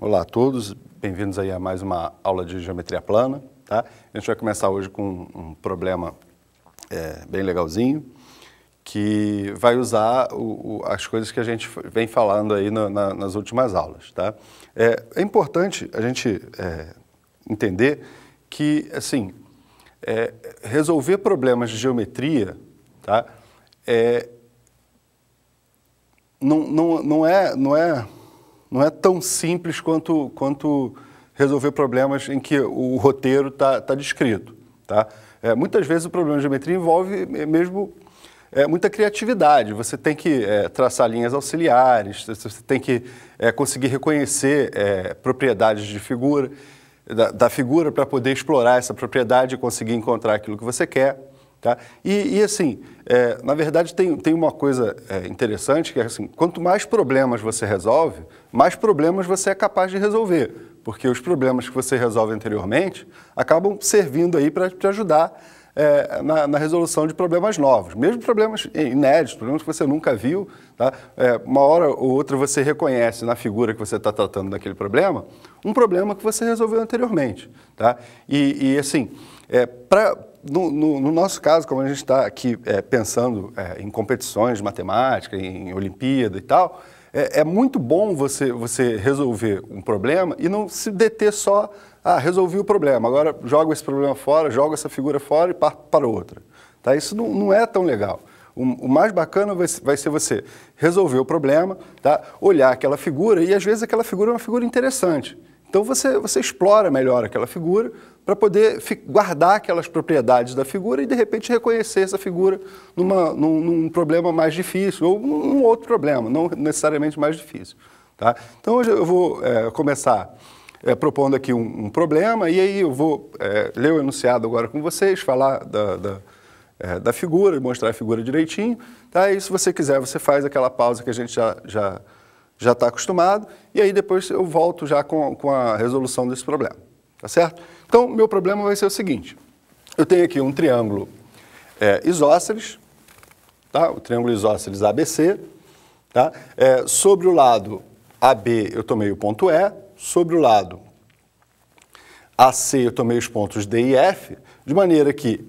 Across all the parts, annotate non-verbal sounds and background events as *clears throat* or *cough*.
Olá a todos, bem-vindos aí a mais uma aula de geometria plana. Tá? A gente vai começar hoje com um problema é, bem legalzinho, que vai usar o, o, as coisas que a gente vem falando aí na, na, nas últimas aulas. Tá? É, é importante a gente é, entender que, assim, é, resolver problemas de geometria tá? É, não, não, não, é, não é não é tão simples quanto, quanto resolver problemas em que o roteiro está tá descrito. Tá? É, muitas vezes o problema de geometria envolve mesmo é, muita criatividade. Você tem que é, traçar linhas auxiliares, você tem que é, conseguir reconhecer é, propriedades de figura, da, da figura para poder explorar essa propriedade e conseguir encontrar aquilo que você quer. Tá? E, e assim, é, na verdade tem, tem uma coisa é, interessante que é assim, quanto mais problemas você resolve, mais problemas você é capaz de resolver, porque os problemas que você resolve anteriormente acabam servindo aí para te ajudar é, na, na, resolução de problemas novos, mesmo problemas inéditos, problemas que você nunca viu. Tá? É, uma hora ou outra você reconhece na figura que você está tratando daquele problema um problema que você resolveu anteriormente. Tá? E, e assim, é, para no, no, no, nosso caso, como a gente está aqui é, pensando é, em competições de matemática, em Olimpíada e tal, é, é, muito bom você, você resolver um problema e não se deter só, ah, resolvi o problema, agora jogo esse problema fora, jogo essa figura fora e parto para outra. Tá? Isso não, não é tão legal. O, o mais bacana vai, vai, ser você resolver o problema, tá? olhar aquela figura e às vezes aquela figura é uma figura interessante. Então você, você explora melhor aquela figura para poder guardar aquelas propriedades da figura e de repente reconhecer essa figura numa, num, num problema mais difícil ou um outro problema, não necessariamente mais difícil. Tá? Então hoje eu vou é, começar é, propondo aqui um, um, problema e aí eu vou é, ler o enunciado agora com vocês, falar da, da é, da figura, mostrar a figura direitinho. Tá? E se você quiser, você faz aquela pausa que a gente já, já já está acostumado, e aí depois eu volto já com, com a resolução desse problema, tá certo? Então, meu problema vai ser o seguinte, eu tenho aqui um triângulo é, isósceles, tá? o triângulo isósceles ABC, tá? É, sobre o lado AB eu tomei o ponto E, sobre o lado AC eu tomei os pontos D e F, de maneira que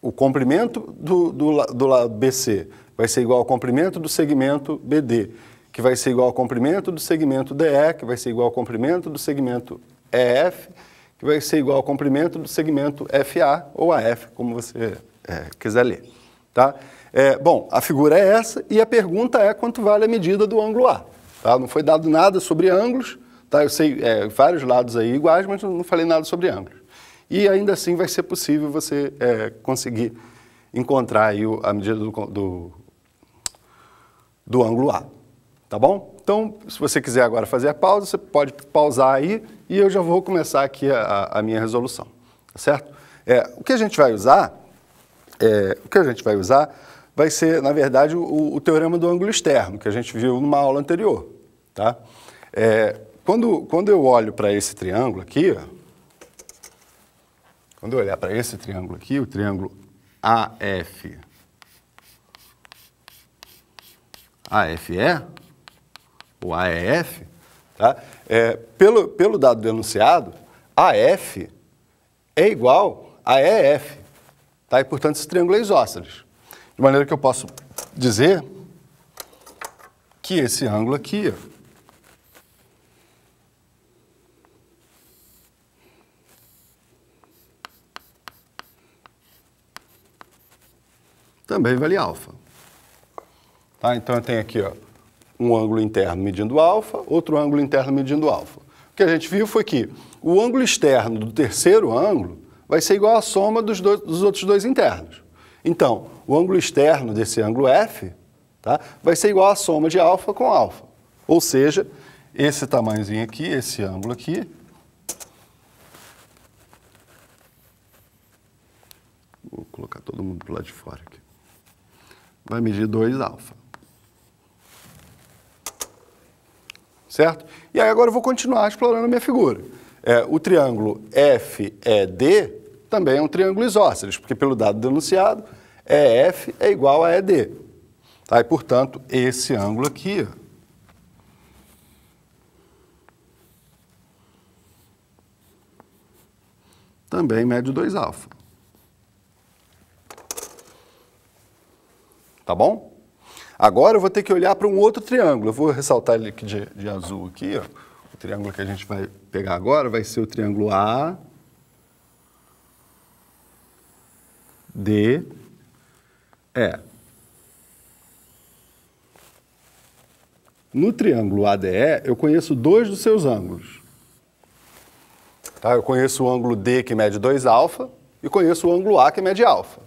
o comprimento do, do, do lado BC vai ser igual ao comprimento do segmento BD, que vai ser igual ao comprimento do segmento DE, que vai ser igual ao comprimento do segmento EF, que vai ser igual ao comprimento do segmento FA ou AF, como você é, quiser ler. Tá? É, bom, a figura é essa e a pergunta é quanto vale a medida do ângulo A. Tá? Não foi dado nada sobre ângulos, tá? eu sei é, vários lados aí iguais, mas não falei nada sobre ângulos. E ainda assim vai ser possível você é, conseguir encontrar aí a medida do, do, do ângulo A. Tá bom? Então, se você quiser agora fazer a pausa, você pode pausar aí e eu já vou começar aqui a, a minha resolução, tá certo? É, o que a gente vai usar, é, o que a gente vai usar vai ser, na verdade, o, o, teorema do ângulo externo, que a gente viu numa aula anterior, tá? É, quando, quando eu olho para esse triângulo aqui, ó, quando eu olhar para esse triângulo aqui, o triângulo AF, AFE, o AEF, tá? É, pelo, pelo dado denunciado, AF é igual a EF. Tá? E, portanto, se triangula é isósceles. De maneira que eu posso dizer que esse ângulo aqui também vale alfa. Tá? Então eu tenho aqui ó, um ângulo interno medindo alfa, outro ângulo interno medindo alfa. O que a gente viu foi que o ângulo externo do terceiro ângulo vai ser igual à soma dos, dois, dos outros dois internos. Então, o ângulo externo desse ângulo F tá, vai ser igual à soma de alfa com alfa. Ou seja, esse tamanhozinho aqui, esse ângulo aqui, vou colocar todo mundo para o lado de fora aqui, vai medir 2 alfa. certo? E aí agora eu vou continuar explorando a minha figura. É, o triângulo FED também é um triângulo isósceles, porque pelo dado denunciado, EF é, é igual a ED. Tá? E, portanto, esse ângulo aqui também mede 2 alfa. Tá bom? Agora eu vou ter que olhar para um outro triângulo. Eu vou ressaltar ele aqui de, de azul aqui. Ó. O triângulo que a gente vai pegar agora vai ser o triângulo A, D, E. No triângulo ADE, eu conheço dois dos seus ângulos. Tá? Eu conheço o ângulo D, que mede 2 alfa, e conheço o ângulo A, que mede alfa.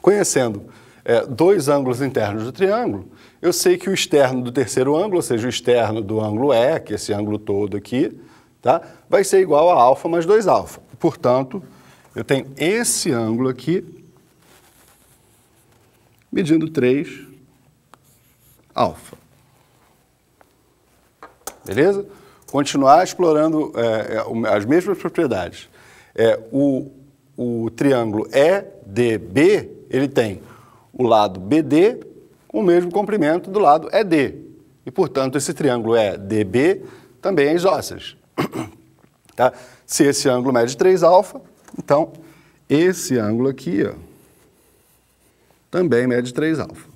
Conhecendo é, dois ângulos internos do triângulo, eu sei que o externo do terceiro ângulo, ou seja, o externo do ângulo E, que é esse ângulo todo aqui, tá? vai ser igual a alfa mais 2 alfa. Portanto, eu tenho esse ângulo aqui, medindo 3 alfa. Beleza? Continuar explorando é, é as mesmas propriedades. É, o, o triângulo EDB, ele tem o lado BD com o mesmo comprimento do lado ED. E, portanto, esse triângulo é DB também é isósceles. *coughs* tá? Se esse ângulo mede 3 alfa, então esse ângulo aqui ó, também mede 3 alfa.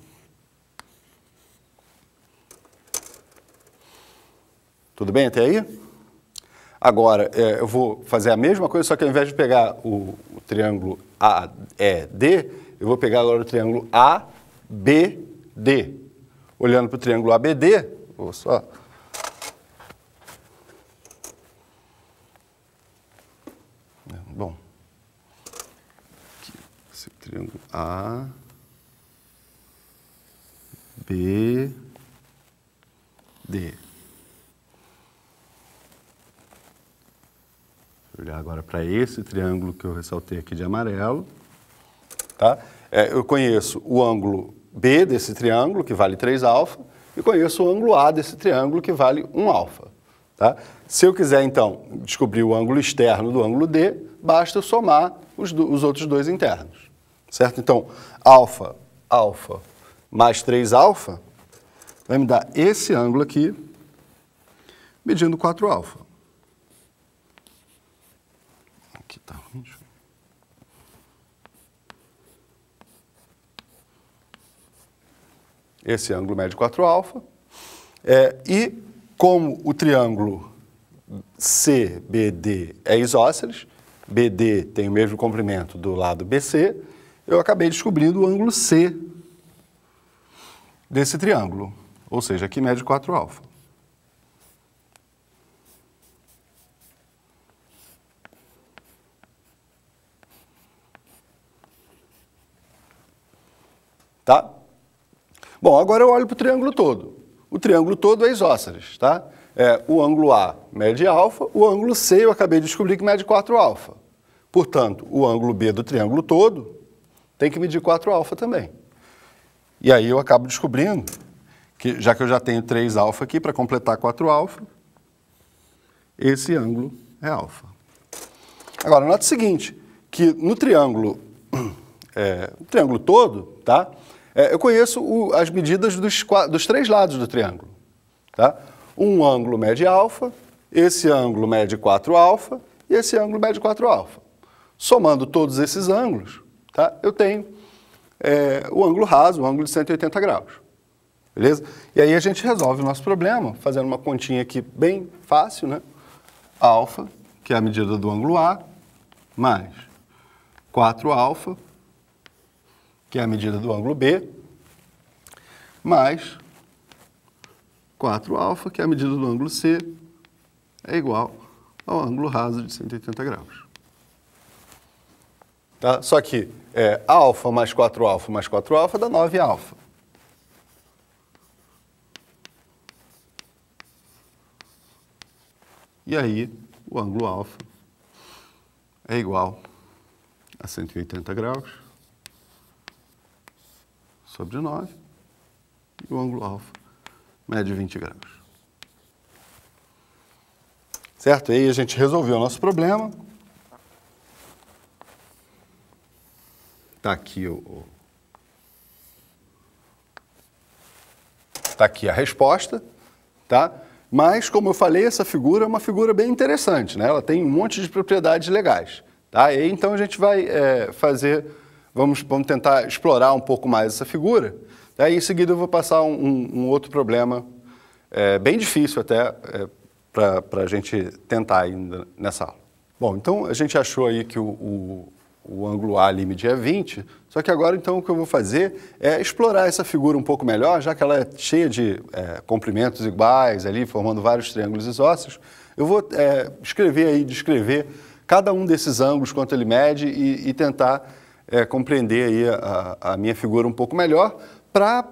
Tudo bem até aí? Agora, é, eu vou fazer a mesma coisa, só que ao invés de pegar o, o triângulo AED, eu vou pegar agora o triângulo ABD. Olhando para o triângulo ABD, vou só é, Bom, aqui, esse triângulo A, B, D. Vou olhar agora para esse triângulo que eu ressaltei aqui de amarelo. Tá? É, eu conheço o ângulo B desse triângulo, que vale 3 alfa, e conheço o ângulo A desse triângulo, que vale 1 alfa. Tá? Se eu quiser, então, descobrir o ângulo externo do ângulo D, basta eu somar os, do, os outros dois internos. Certo? Então, alfa, alfa mais 3 alfa vai me dar esse ângulo aqui, medindo 4 alfa. Aqui está ruim. esse ângulo mede 4 alfa, é, e como o triângulo CBD é isósceles, BD tem o mesmo comprimento do lado BC, eu acabei descobrindo o ângulo C desse triângulo, ou seja, que mede 4 alfa. Tá? Bom, agora eu olho para o triângulo todo. O triângulo todo é isósceles, tá? É, o ângulo A mede alfa, o ângulo C eu acabei de descobrir que mede 4 alfa. Portanto, o ângulo B do triângulo todo tem que medir 4 alfa também. E aí eu acabo descobrindo que, já que eu já tenho 3 alfa aqui para completar 4 alfa, esse ângulo é alfa. Agora, note o seguinte, que no triângulo, *clears throat* é, no triângulo todo, tá? É, eu conheço o, as medidas dos, dos, três lados do triângulo. Tá? Um ângulo mede alfa, esse ângulo mede 4 alfa e esse ângulo mede 4 alfa. Somando todos esses ângulos, tá? eu tenho é, o ângulo raso, o ângulo de 180 graus. Beleza? E aí a gente resolve o nosso problema, fazendo uma continha aqui bem fácil, né? Alfa, que é a medida do ângulo A, mais 4 alfa, que é a medida do ângulo B, mais 4α, que é a medida do ângulo C, é igual ao ângulo raso de 180 graus. Tá? Só que é, alfa mais 4α mais 4α dá 9α. E aí, o ângulo alfa é igual a 180 graus sobre 9 e o ângulo alfa mede 20 graus. Certo? Aí a gente resolveu o nosso problema. Está aqui o... Está aqui a resposta, tá? Mas, como eu falei, essa figura é uma figura bem interessante, né? Ela tem um monte de propriedades legais, tá? E aí, então, a gente vai é, fazer Vamos, vamos tentar explorar um pouco mais essa figura. E em seguida eu vou passar um, um, outro problema, é, bem difícil até, é, para a gente tentar ainda nessa aula. Bom, então a gente achou aí que o, o, o ângulo A limite é 20, só que agora então o que eu vou fazer é explorar essa figura um pouco melhor, já que ela é cheia de é, comprimentos iguais ali, formando vários triângulos isósceles. Eu vou é, escrever aí, descrever cada um desses ângulos, quanto ele mede e, e tentar é, compreender aí a, a, minha figura um pouco melhor para,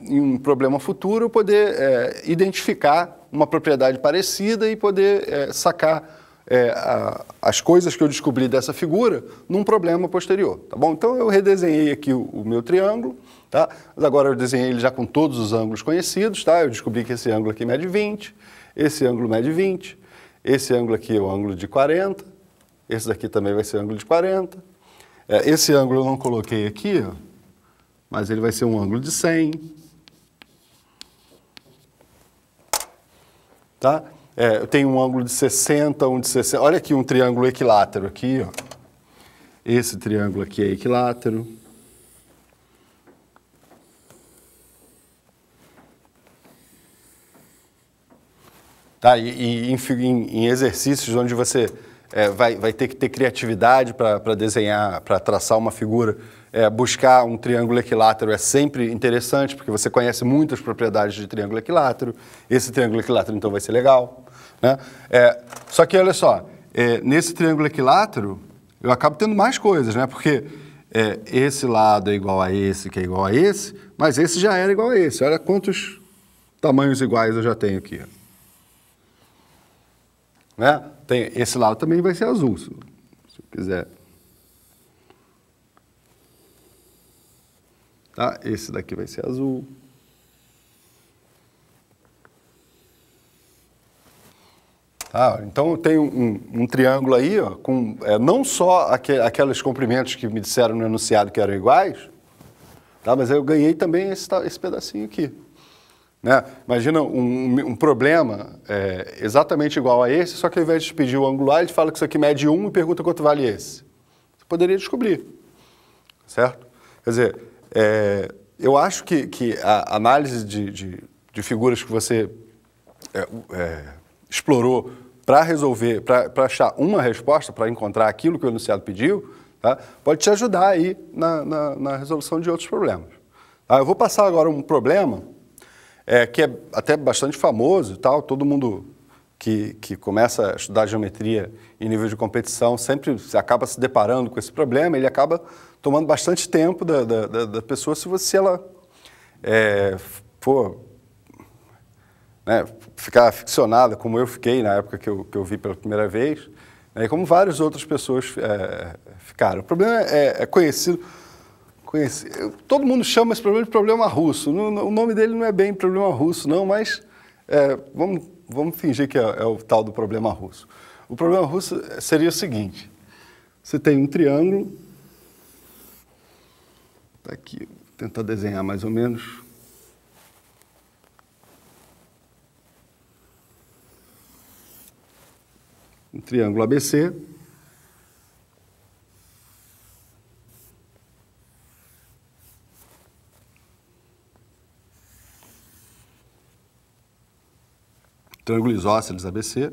em um problema futuro, eu poder é, identificar uma propriedade parecida e poder é, sacar é, a, as coisas que eu descobri dessa figura num problema posterior, tá bom? Então eu redesenhei aqui o, o meu triângulo, tá? Mas agora eu desenhei ele já com todos os ângulos conhecidos, tá? Eu descobri que esse ângulo aqui mede 20, esse ângulo mede 20, esse ângulo aqui é o ângulo de 40, esse daqui também vai ser ângulo de 40, é, esse ângulo eu não coloquei aqui, ó, mas ele vai ser um ângulo de 100. Tá? É, eu tenho um ângulo de 60, um de 60. Olha aqui um triângulo equilátero aqui, ó. Esse triângulo aqui é equilátero. Tá? E, e em, em exercícios onde você é, vai, vai ter que ter criatividade para desenhar, para traçar uma figura. É, buscar um triângulo equilátero é sempre interessante, porque você conhece muitas propriedades de triângulo equilátero. Esse triângulo equilátero, então, vai ser legal. Né? É, só que, olha só, é, nesse triângulo equilátero, eu acabo tendo mais coisas, né? Porque é, esse lado é igual a esse, que é igual a esse, mas esse já era igual a esse. Olha quantos tamanhos iguais eu já tenho aqui. Né? Tem, esse lado também vai ser azul, se, se eu quiser. Tá? Esse daqui vai ser azul. Tá? Então, tenho um, um, triângulo aí ó, com é, não só aqueles comprimentos que me disseram no enunciado que eram iguais, tá? mas eu ganhei também esse, esse pedacinho aqui. Né? Imagina um, um problema é, exatamente igual a esse, só que ao invés de pedir o angular, ele fala que isso aqui mede 1 um e pergunta quanto vale esse. Você poderia descobrir, certo? Quer dizer, é, eu acho que, que a análise de, de, de figuras que você é, é explorou para resolver, para achar uma resposta, para encontrar aquilo que o enunciado pediu, tá? pode te ajudar aí na, na, na resolução de outros problemas. Tá? Eu vou passar agora um problema é, que é até bastante famoso e tal, todo mundo que, que começa a estudar geometria em nível de competição sempre acaba se deparando com esse problema, ele acaba tomando bastante tempo da, da, da, da pessoa se você ela é, for né, ficar aficionada, como eu fiquei na época que eu, que eu vi pela primeira vez, né, e como várias outras pessoas é, ficaram. O problema é, é conhecido Conheci, todo mundo chama esse problema de problema russo. O nome dele não é bem problema russo, não, mas é, vamos, vamos fingir que é, é o tal do problema russo. O problema russo seria o seguinte: você tem um triângulo. Está aqui, vou tentar desenhar mais ou menos. Um triângulo ABC, Triângulo isósceles ABC.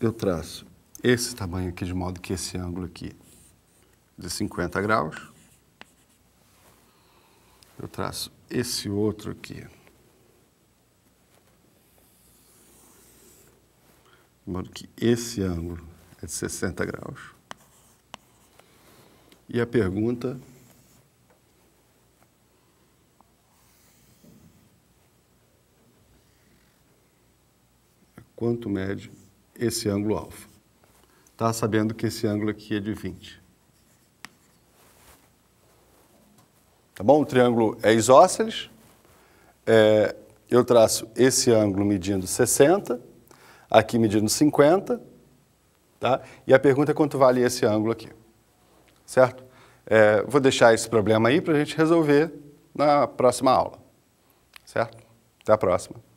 Eu traço esse tamanho aqui, de modo que esse ângulo aqui de 50 graus. Eu traço esse outro aqui. De modo que esse ângulo é de 60 graus. E a pergunta quanto mede esse ângulo alfa. Está sabendo que esse ângulo aqui é de 20. Tá bom? O triângulo é isósceles. É, eu traço esse ângulo medindo 60, aqui medindo 50, tá? E a pergunta é quanto vale esse ângulo aqui, certo? É, vou deixar esse problema aí para a gente resolver na próxima aula, certo? Até a próxima.